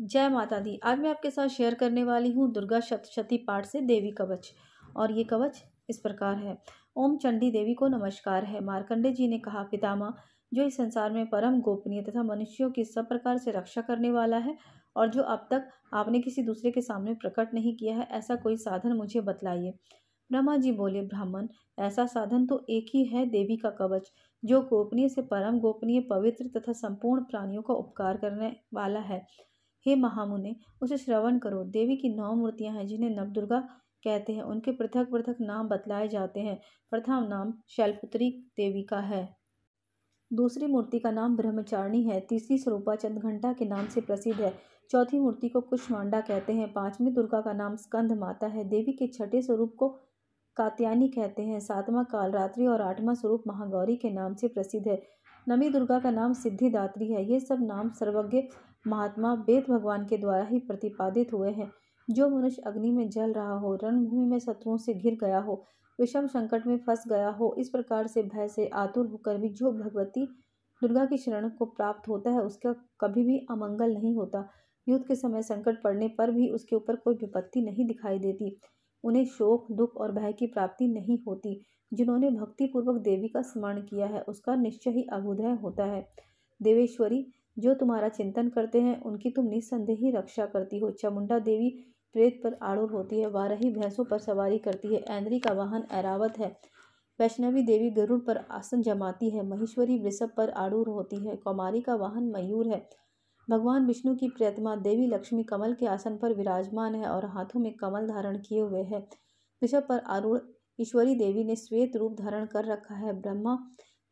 जय माता दी आज मैं आपके साथ शेयर करने वाली हूँ दुर्गा सप्तशती पाठ से देवी कवच और ये कवच इस प्रकार है ओम चंडी देवी को नमस्कार है मारकंडे जी ने कहा पितामा जो इस संसार में परम गोपनीय तथा मनुष्यों की सब प्रकार से रक्षा करने वाला है और जो अब तक आपने किसी दूसरे के सामने प्रकट नहीं किया है ऐसा कोई साधन मुझे बतलाइए ब्रह्मा जी बोले ब्राह्मण ऐसा साधन तो एक ही है देवी का कवच जो गोपनीय से परम गोपनीय पवित्र तथा संपूर्ण प्राणियों का उपकार करने वाला है हे महामुनि उसे श्रवण करो देवी की नौ मूर्तियां हैं जिन्हें नवदुर्गा कहते हैं उनके पृथक पृथक नाम बतलाए जाते हैं प्रथम नाम शैलपुत्री देवी का है दूसरी मूर्ति का नाम ब्रह्मचारिणी है तीसरी स्वरूपा चंद्रघंटा के नाम से प्रसिद्ध है चौथी मूर्ति को कुशमांडा कहते हैं पांचवी दुर्गा का नाम स्कंध माता है देवी के छठे स्वरूप को कात्यानी कहते हैं सातवां कालरात्रि और आठवां स्वरूप महागौरी के नाम से प्रसिद्ध है नवी दुर्गा का नाम सिद्धिदात्री है ये सब नाम सर्वज्ञ महात्मा वेद भगवान के द्वारा ही प्रतिपादित हुए हैं जो मनुष्य अग्नि में जल रहा हो रणभूमि में शत्रुओं से घिर गया हो विषम संकट में फंस गया हो इस प्रकार से भय से आतुर होकर भी जो भगवती दुर्गा की शरण को प्राप्त होता है उसका कभी भी अमंगल नहीं होता युद्ध के समय संकट पड़ने पर भी उसके ऊपर कोई विपत्ति नहीं दिखाई देती उन्हें शोक दुख और भय की प्राप्ति नहीं होती जिन्होंने भक्तिपूर्वक देवी का स्मरण किया है उसका निश्चय ही अभुदय होता है देवेश्वरी जो तुम्हारा चिंतन करते हैं उनकी तुम निस्संदेह ही रक्षा करती हो चामुंडा देवी प्रेत पर आड़ूर होती है वारही भैंसों पर सवारी करती है ऐन्द्री का वाहन ऐरावत है वैष्णवी देवी गरुड़ पर आसन जमाती है महेश्वरी वृषभ पर आड़ूर होती है कौमारी का वाहन मयूर है भगवान विष्णु की प्रतिमा देवी लक्ष्मी कमल के आसन पर विराजमान है और हाथों में कमल धारण किए हुए है ऋषभ पर आरूढ़ ईश्वरी देवी ने श्वेत रूप धारण कर रखा है ब्रह्मा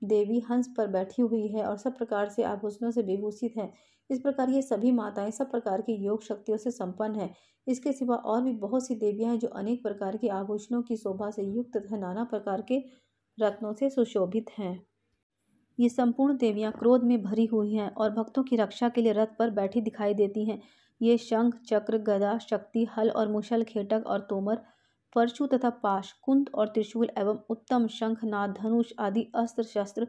देवी हंस पर बैठी हुई है और सब प्रकार से आभूषणों से विभूषित है इस प्रकार ये सभी माताएं सब प्रकार की योग शक्तियों से संपन्न है इसके सिवा और भी बहुत सी देवियां हैं जो अनेक प्रकार के आभूषणों की शोभा से युक्त तथा नाना प्रकार के रत्नों से सुशोभित हैं ये संपूर्ण देवियां क्रोध में भरी हुई हैं और भक्तों की रक्षा के लिए रथ पर बैठी दिखाई देती हैं ये शंख चक्र गदा शक्ति हल और मुशल खेटक और तोमर परशु तथा पाश कुंत और त्रिशूल एवं उत्तम नाद धनुष आदि अस्त्र शस्त्र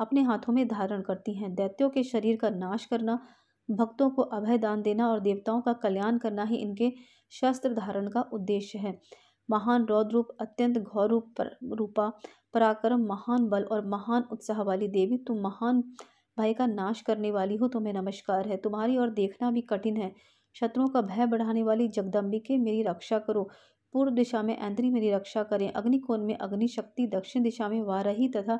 अपने हाथों में धारण करती हैं दैत्यों के शरीर का नाश करना भक्तों को अभय दान देना और देवताओं का कल्याण करना ही इनके शस्त्र धारण का उद्देश्य है महान रौद्रूप अत्यंत घौर रूप पर, रूपा पराक्रम महान बल और महान उत्साह वाली देवी तुम महान भय का नाश करने वाली हो तुम्हें नमस्कार है तुम्हारी और देखना भी कठिन है शत्रुओं का भय बढ़ाने वाली जगदम्बिके मेरी रक्षा करो पूर्व दिशा में ऐंद्री मेरी रक्षा करें अग्नि कोण में अग्नि शक्ति दक्षिण दिशा में वारही तथा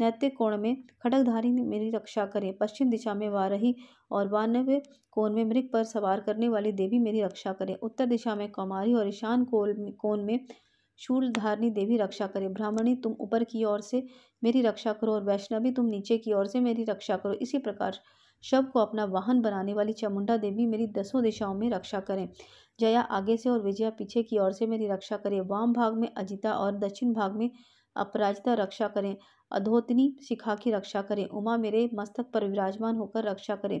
नैत्य कोण में खटकधारी मेरी रक्षा करें पश्चिम दिशा में वारही और वानव्य कोण में मृग पर सवार करने वाली देवी मेरी रक्षा करें उत्तर दिशा में कौमारी और ईशान कोण में शूलधारणी देवी रक्षा करें ब्राह्मणी तुम ऊपर की ओर से मेरी रक्षा करो और वैष्णवी तुम नीचे की ओर से मेरी रक्षा करो इसी प्रकार शव को अपना वाहन बनाने वाली चामुंडा देवी मेरी दसों दिशाओं में रक्षा करें जया आगे से और विजया पीछे की ओर से मेरी रक्षा करें वाम भाग में अजिता और दक्षिण भाग में अपराजिता रक्षा करें अधोतनी शिखा की रक्षा करें उमा मेरे मस्तक पर विराजमान होकर रक्षा करें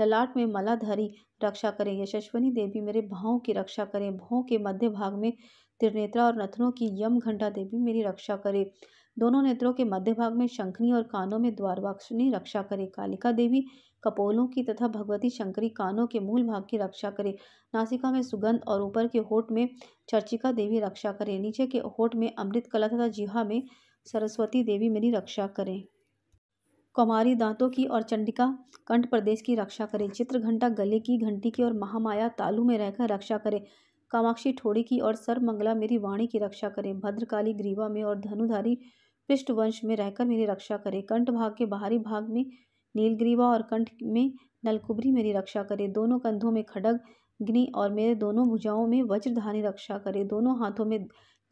ललाट में मलाधरी रक्षा करें यशस्वनी देवी मेरे भावों की रक्षा करें भावों के मध्य भाग में त्रिनेत्रा और नथनों की यम घंटा देवी मेरी रक्षा करें दोनों नेत्रों के मध्य भाग में शंखनी और कानों में द्वारवाक्षिणी रक्षा करे कालिका देवी कपोलों की तथा भगवती शंकरी कानों के मूल भाग की रक्षा करे नासिका में सुगंध और ऊपर के होठ में चर्चिका देवी रक्षा करे नीचे के होठ में अमृत कला तथा जीहा में सरस्वती देवी मेरी रक्षा करें कुमारी दांतों की और चंडिका कंठ प्रदेश की रक्षा करें चित्र घंटा गले की घंटी की और महामाया तालू में रहकर रक्षा करें कामाक्षी ठोड़ी की और सर्वमंगला मेरी वाणी की रक्षा करें भद्रकाली ग्रीवा में और धनुधारी पृष्ठवंश में रहकर मेरी रक्षा करे कंठ भाग के बाहरी भाग में नीलग्रीवा और कंठ में नलकुबरी मेरी रक्षा करे दोनों कंधों में खडग अग्नि और मेरे दोनों भुजाओं में वज्रधानी रक्षा करे दोनों हाथों में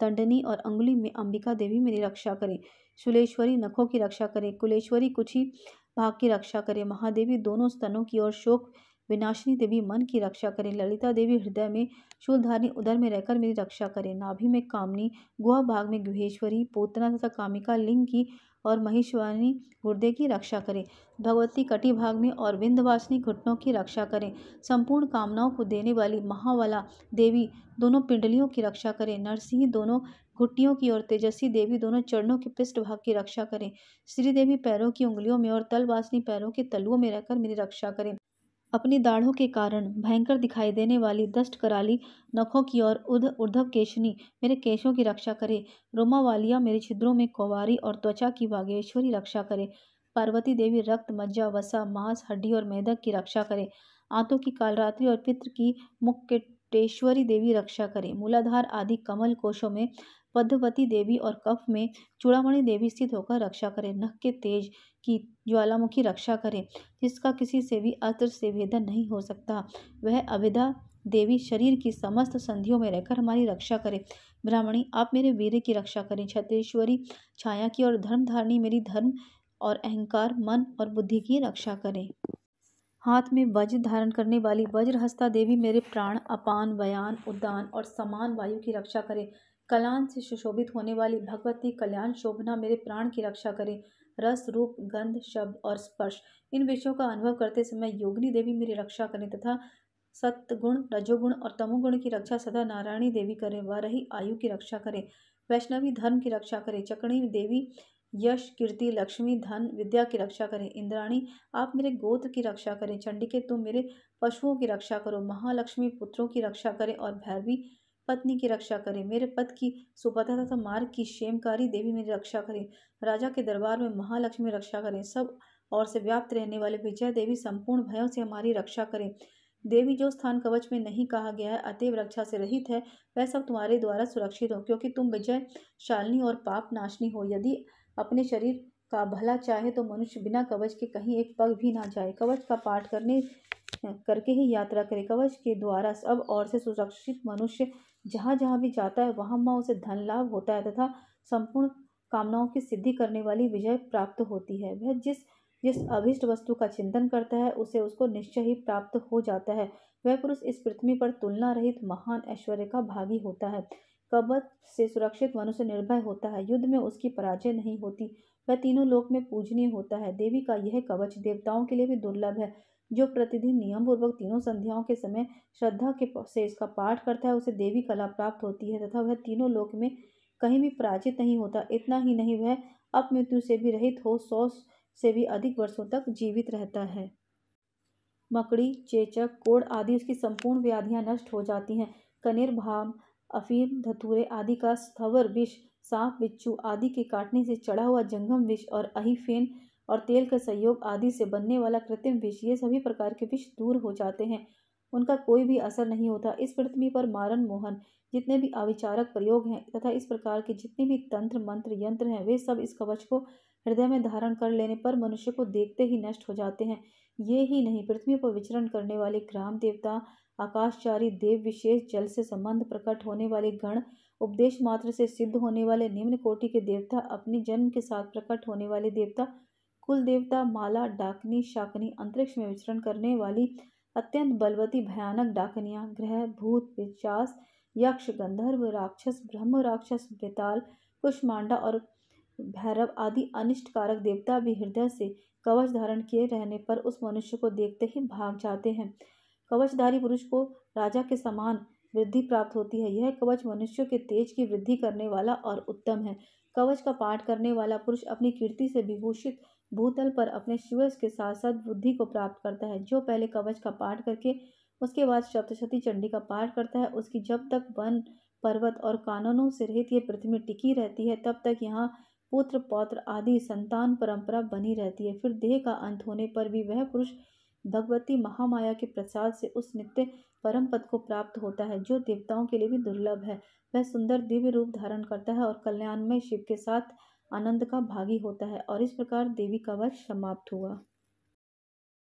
दंडनी और अंगुली में अंबिका देवी मेरी रक्षा करें शुलेश्वरी नखों की रक्षा करें कुलेश्वरी कुछ ही भाग की रक्षा करें महादेवी दोनों स्तनों की और शोक विनाशिनी देवी मन की रक्षा करें ललिता देवी हृदय में शूलधारी उदर में रहकर मेरी रक्षा करें नाभि में कामनी गुहा भाग में गुहेश्वरी पोतना तथा कामिका लिंग की और महेश्वरी गुर्दे की रक्षा करें भगवती कटी भाग में और विंध्यवासिनी घुटनों की रक्षा करें संपूर्ण कामनाओं को देने वाली महावाला देवी दोनों पिंडलियों की रक्षा करें नरसिंह दोनों घुट्टियों की और तेजस्वी देवी दोनों चरणों के पृष्ठ भाग की रक्षा करें श्रीदेवी पैरों की उंगलियों में और तलवासिनी पैरों के तलुओं में रहकर मेरी रक्षा करें अपनी दाढ़ों के कारण भयंकर दिखाई देने वाली दस्ट कराली नखों की और उध ऊर्ध्व केशनी मेरे केशों की रक्षा करे रोमावालिया मेरे छिद्रों में कोवारी और त्वचा की बागेश्वरी रक्षा करे पार्वती देवी रक्त मज्जा वसा मांस हड्डी और मेदक की रक्षा करे आंतों की कालरात्रि और पित्र की मुक्केटेश्वरी देवी रक्षा करे मूलाधार आदि कमल कोशों में पद्मवती देवी और कफ में चूड़ामणि देवी स्थित होकर रक्षा करे नख के तेज की ज्वालामुखी रक्षा करे जिसका किसी से भी अस्त्र से भेदन नहीं हो सकता वह अभेदा देवी शरीर की समस्त संधियों में रहकर हमारी रक्षा करे ब्राह्मणी आप मेरे वीर की रक्षा करें छत्रेश्वरी छाया की और धारणी मेरी धर्म और अहंकार मन और बुद्धि की रक्षा करें हाथ में वज्र धारण करने वाली वज्रहस्ता देवी मेरे प्राण अपान बयान उदान और समान वायु की रक्षा करें कलान से सुशोभित होने वाली भगवती कल्याण शोभना मेरे प्राण की रक्षा करें रस रूप गंध शब्द और स्पर्श इन विषयों का अनुभव करते समय योगिनी देवी मेरी रक्षा करें तथा सत्गुण रजोगुण और तमोगुण की रक्षा सदा नारायणी देवी करें व रही आयु की रक्षा करें वैष्णवी धर्म की रक्षा करें चकणी देवी यश कीर्ति लक्ष्मी धन विद्या की रक्षा करें इंद्राणी आप मेरे गोत्र की रक्षा करें चंडिके तुम मेरे पशुओं की रक्षा करो महालक्ष्मी पुत्रों की रक्षा करें और भैरवी पत्नी की रक्षा करें मेरे पद की सुपथा तथा मार्ग की क्षेमकारी देवी मेरी रक्षा करें राजा के दरबार में महालक्ष्मी रक्षा करें सब और से व्याप्त रहने वाले विजय देवी संपूर्ण भयों से हमारी रक्षा करें देवी जो स्थान कवच में नहीं कहा गया है अतएव रक्षा से रहित है वह सब तुम्हारे द्वारा सुरक्षित हो क्योंकि तुम विजय शालिनी और पाप नाशनी हो यदि अपने शरीर का भला चाहे तो मनुष्य बिना कवच के कहीं एक पग भी ना जाए कवच का पाठ करने करके ही यात्रा करे कवच के द्वारा सब और से सुरक्षित मनुष्य जहाँ जहाँ भी जाता है वहाँ वहाँ उसे धन लाभ होता है तथा संपूर्ण कामनाओं की सिद्धि करने वाली विजय प्राप्त होती है वह जिस जिस अभिष्ट वस्तु का चिंतन करता है उसे उसको निश्चय ही प्राप्त हो जाता है वह पुरुष इस पृथ्वी पर तुलना रहित महान ऐश्वर्य का भागी होता है कबत से सुरक्षित मनुष्य निर्भय होता है युद्ध में उसकी पराजय नहीं होती वह तीनों लोक में पूजनीय होता है देवी का यह कवच देवताओं के लिए भी दुर्लभ है जो प्रतिदिन नियम पूर्वक तीनों संध्याओं के समय श्रद्धा के से इसका पाठ करता है उसे देवी कला प्राप्त होती है तथा वह तीनों लोक में कहीं भी पराजित नहीं होता इतना ही नहीं वह अपमृत्यु से भी रहित हो सौ से भी अधिक वर्षों तक जीवित रहता है मकड़ी चेचक कोड़ आदि उसकी संपूर्ण व्याधियां नष्ट हो जाती हैं कनेर भाम अफीम धतूरे आदि का स्थवर विष सांप बिच्छू आदि के काटने से चढ़ा हुआ जंगम विष और अहिफेन और तेल का सहयोग आदि से बनने वाला कृत्रिम विष ये सभी प्रकार के विष दूर हो जाते हैं उनका कोई भी असर नहीं होता इस पृथ्वी पर मारन मोहन जितने भी अविचारक प्रयोग हैं तथा इस प्रकार के जितने भी तंत्र मंत्र यंत्र हैं वे सब इस कवच को हृदय में धारण कर लेने पर मनुष्य को देखते ही नष्ट हो जाते हैं ये ही नहीं पृथ्वी पर विचरण करने वाले ग्राम देवता आकाशचारी देव विशेष जल से संबंध प्रकट होने वाले गण उपदेश मात्र से सिद्ध होने वाले निम्न कोटि के देवता अपने जन्म के साथ प्रकट होने वाले देवता कुल देवता माला डाकनी शाकनी अंतरिक्ष में विचरण करने वाली अत्यंत बलवती भयानक डाकनियाँ ग्रह भूत पिशास यक्ष गंधर्व राक्षस ब्रह्म राक्षस बेताल कुष्मांडा और भैरव आदि अनिष्ट कारक देवता भी हृदय से कवच धारण किए रहने पर उस मनुष्य को देखते ही भाग जाते हैं कवचधारी पुरुष को राजा के समान वृद्धि प्राप्त होती है यह कवच मनुष्य के तेज की वृद्धि करने वाला और उत्तम है कवच का पाठ करने वाला पुरुष अपनी कीर्ति से विभूषित भूतल पर अपने शिवस के साथ साथ बुद्धि को प्राप्त करता है जो पहले कवच का पाठ करके उसके बाद सप्तशती चंडी का पाठ करता है उसकी जब तक वन पर्वत और कानूनों से रहित ये पृथ्वी टिकी रहती है तब तक यहाँ पुत्र पौत्र आदि संतान परंपरा बनी रहती है फिर देह का अंत होने पर भी वह पुरुष भगवती महामाया के प्रसाद से उस नित्य परम पद को प्राप्त होता है जो देवताओं के लिए भी दुर्लभ है वह सुंदर दिव्य रूप धारण करता है और कल्याणमय शिव के साथ आनंद का भागी होता है और इस प्रकार देवी का वध समाप्त हुआ